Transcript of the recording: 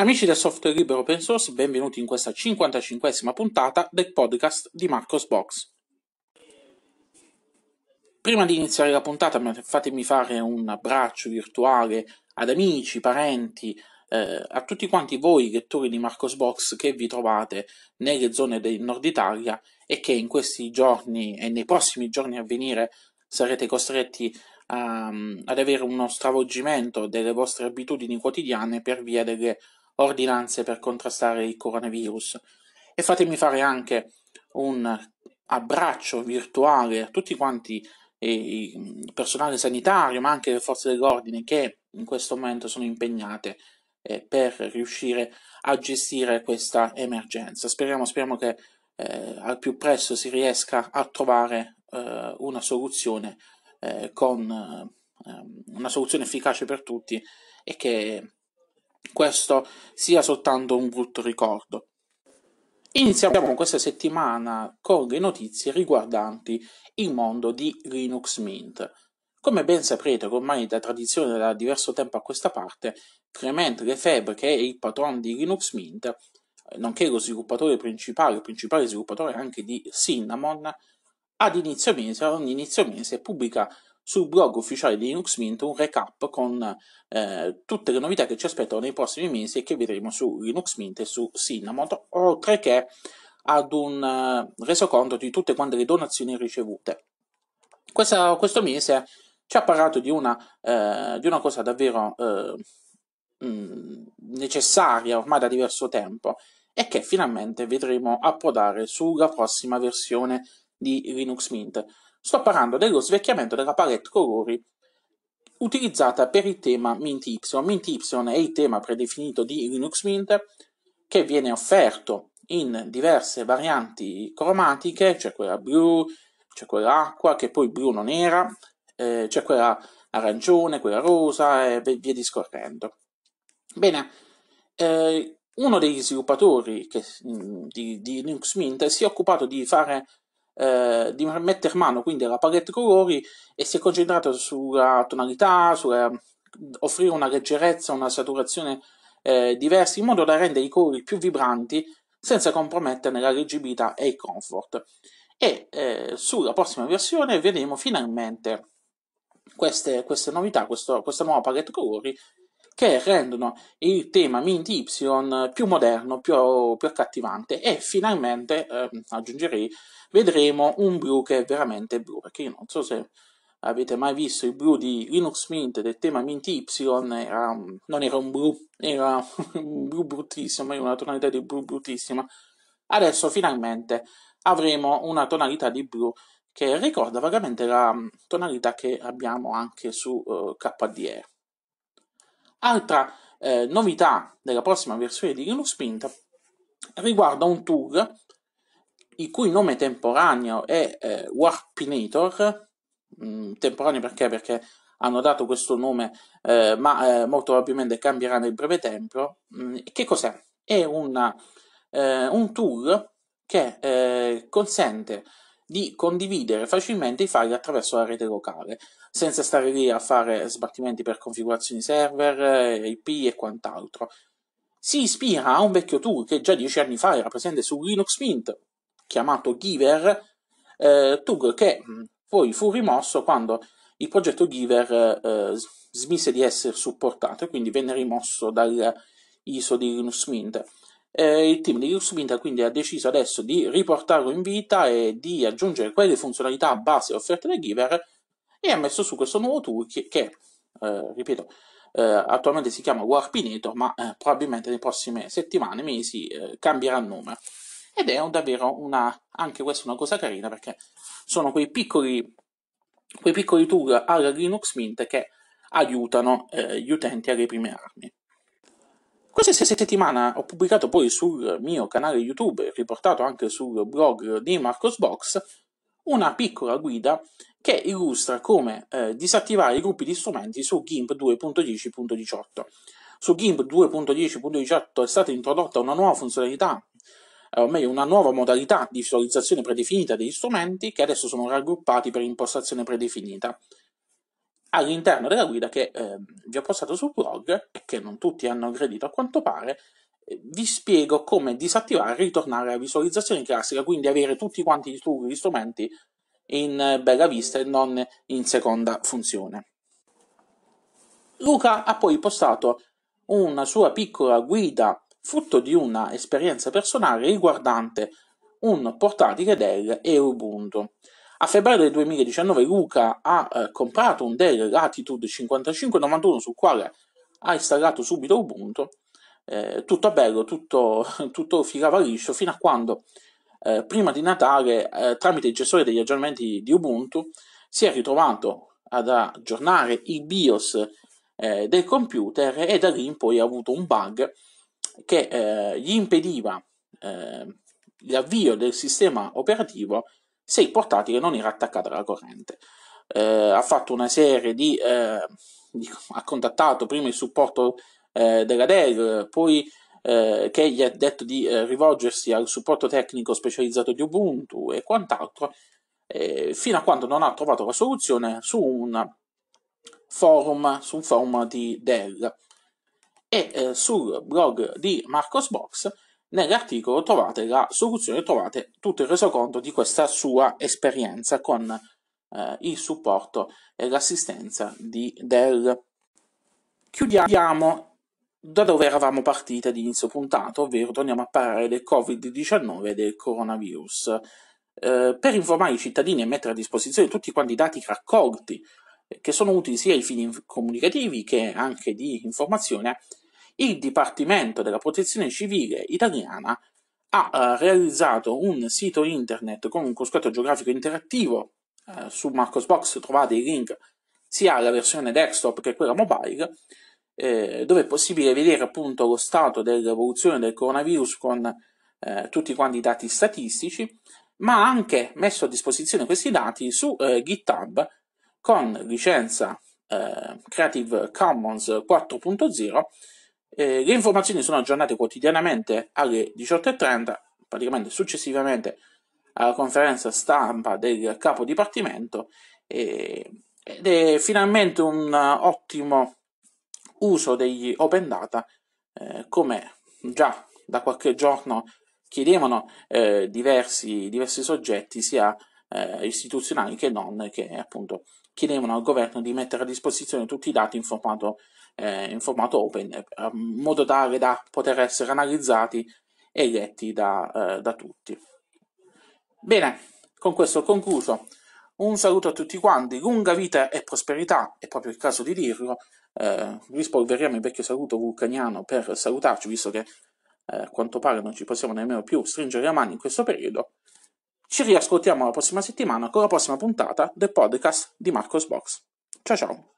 Amici del software libero open source, benvenuti in questa 55esima puntata del podcast di Marcos Box. Prima di iniziare la puntata, fatemi fare un abbraccio virtuale ad amici, parenti, eh, a tutti quanti voi lettori di Marcos Box che vi trovate nelle zone del nord Italia e che in questi giorni e nei prossimi giorni a venire sarete costretti a, ad avere uno stravolgimento delle vostre abitudini quotidiane per via delle ordinanze per contrastare il coronavirus e fatemi fare anche un abbraccio virtuale a tutti quanti eh, il personale sanitario, ma anche le forze dell'ordine che in questo momento sono impegnate eh, per riuscire a gestire questa emergenza. Speriamo, speriamo che eh, al più presto si riesca a trovare eh, una soluzione eh, con eh, una soluzione efficace per tutti e che questo sia soltanto un brutto ricordo. Iniziamo questa settimana con le notizie riguardanti il mondo di Linux Mint. Come ben saprete, ormai da tradizione da diverso tempo a questa parte, Clement Lefebvre, che è il patrono di Linux Mint, nonché lo sviluppatore principale, principale sviluppatore anche di Cinnamon, ad inizio mese, ad ogni inizio mese, pubblica sul blog ufficiale di Linux Mint un recap con eh, tutte le novità che ci aspettano nei prossimi mesi e che vedremo su Linux Mint e su Cinnamon, oltre che ad un uh, resoconto di tutte quante le donazioni ricevute. Questa, questo mese ci ha parlato di una, eh, di una cosa davvero eh, mm, necessaria ormai da diverso tempo e che finalmente vedremo approdare sulla prossima versione di Linux Mint. Sto parlando dello svecchiamento della palette colori utilizzata per il tema Mint Y. Mint Y è il tema predefinito di Linux Mint che viene offerto in diverse varianti cromatiche, c'è cioè quella blu, c'è cioè quella acqua, che poi blu non era, eh, c'è cioè quella arancione, quella rosa e via discorrendo. Bene, eh, uno degli sviluppatori che, di, di Linux Mint si è occupato di fare eh, di mettere mano quindi alla palette colori e si è concentrato sulla tonalità, sull'offrire una leggerezza, una saturazione eh, diversa in modo da rendere i colori più vibranti senza comprometterne la leggibilità e il comfort. E eh, sulla prossima versione vedremo finalmente queste, queste novità, questo, questa nuova palette colori che rendono il tema Mint Y più moderno, più, più accattivante e finalmente, eh, aggiungerei, vedremo un blu che è veramente blu, perché io non so se avete mai visto il blu di Linux Mint del tema Mint Y, era, non era un blu, era un blu bruttissimo, era una tonalità di blu bruttissima. Adesso finalmente avremo una tonalità di blu che ricorda vagamente la mm, tonalità che abbiamo anche su uh, eh, KDE. Altra eh, novità della prossima versione di Linux Mint riguarda un tool il cui nome temporaneo è eh, Warpinator, mm, temporaneo perché? perché hanno dato questo nome, eh, ma eh, molto probabilmente cambierà nel breve tempo. Mm, che cos'è? È una, eh, un tool che eh, consente di condividere facilmente i file attraverso la rete locale, senza stare lì a fare sbattimenti per configurazioni server, eh, IP e quant'altro. Si ispira a un vecchio tool che già dieci anni fa era presente su Linux Mint, chiamato Giver, eh, tool che mm, poi fu rimosso quando il progetto Giver eh, smise di essere supportato e quindi venne rimosso dal ISO di Linux Mint. Eh, il team di Uspinta quindi ha deciso adesso di riportarlo in vita e di aggiungere quelle funzionalità a base offerte da Giver e ha messo su questo nuovo tool che, che eh, ripeto, eh, attualmente si chiama Warpinator, ma eh, probabilmente nelle prossime settimane, mesi eh, cambierà nome. Ed è un, davvero una, anche questa una cosa carina perché sono quei piccoli, quei piccoli tool alla Linux Mint che aiutano eh, gli utenti alle prime armi. Questa settimana ho pubblicato poi sul mio canale YouTube, riportato anche sul blog di Marcosbox, una piccola guida che illustra come eh, disattivare i gruppi di strumenti su GIMP 2.10.18. Su GIMP 2.10.18 è stata introdotta una nuova funzionalità, eh, o meglio una nuova modalità di visualizzazione predefinita degli strumenti che adesso sono raggruppati per impostazione predefinita all'interno della guida che eh, vi ho postato sul blog e che non tutti hanno aggredito a quanto pare, eh, vi spiego come disattivare e ritornare alla visualizzazione classica, quindi avere tutti quanti gli strumenti in bella vista e non in seconda funzione. Luca ha poi postato una sua piccola guida frutto di una esperienza personale riguardante un portatile del Ubuntu. A febbraio del 2019 Luca ha eh, comprato un Dell Latitude 5591 sul quale ha installato subito Ubuntu. Eh, tutto bello, tutto, tutto filava liscio fino a quando eh, prima di Natale, eh, tramite il gestore degli aggiornamenti di Ubuntu, si è ritrovato ad aggiornare il BIOS eh, del computer e da lì in poi ha avuto un bug che eh, gli impediva eh, l'avvio del sistema operativo se il portatile non era attaccato alla corrente. Eh, ha fatto una serie di, eh, di, ha contattato prima il supporto eh, della Dell, poi eh, che gli ha detto di eh, rivolgersi al supporto tecnico specializzato di Ubuntu e quant'altro, fino a quando non ha trovato la soluzione su un forum, su un forum di Dell. E eh, sul blog di Marcosbox Nell'articolo trovate la soluzione, trovate tutto il resoconto di questa sua esperienza con eh, il supporto e l'assistenza di Dell. Chiudiamo da dove eravamo partiti ad inizio puntato, ovvero torniamo a parlare del Covid-19 e del coronavirus. Eh, per informare i cittadini e mettere a disposizione tutti quanti i dati raccolti, eh, che sono utili sia ai fini comunicativi che anche di informazione, il Dipartimento della Protezione Civile italiana ha eh, realizzato un sito internet con un cruscotto geografico interattivo. Eh, su Marcosbox trovate i link sia alla versione desktop che quella mobile, eh, dove è possibile vedere appunto lo stato dell'evoluzione del coronavirus con eh, tutti quanti i dati statistici, ma ha anche messo a disposizione questi dati su eh, GitHub con licenza eh, Creative Commons 4.0 eh, le informazioni sono aggiornate quotidianamente alle 18.30, praticamente successivamente alla conferenza stampa del capo dipartimento eh, ed è finalmente un ottimo uso degli open data eh, come già da qualche giorno chiedevano eh, diversi, diversi, soggetti sia eh, istituzionali che non che appunto chiedevano al governo di mettere a disposizione tutti i dati in formato, eh, in formato open, eh, in modo tale da poter essere analizzati e letti da, eh, da tutti. Bene, con questo ho concluso. Un saluto a tutti quanti, lunga vita e prosperità, è proprio il caso di dirlo. Eh, rispolveriamo il vecchio saluto vulcaniano per salutarci, visto che eh, a eh, quanto pare non ci possiamo nemmeno più stringere le mani in questo periodo. Ci riascoltiamo la prossima settimana con la prossima puntata del podcast di Marcos Box. Ciao ciao!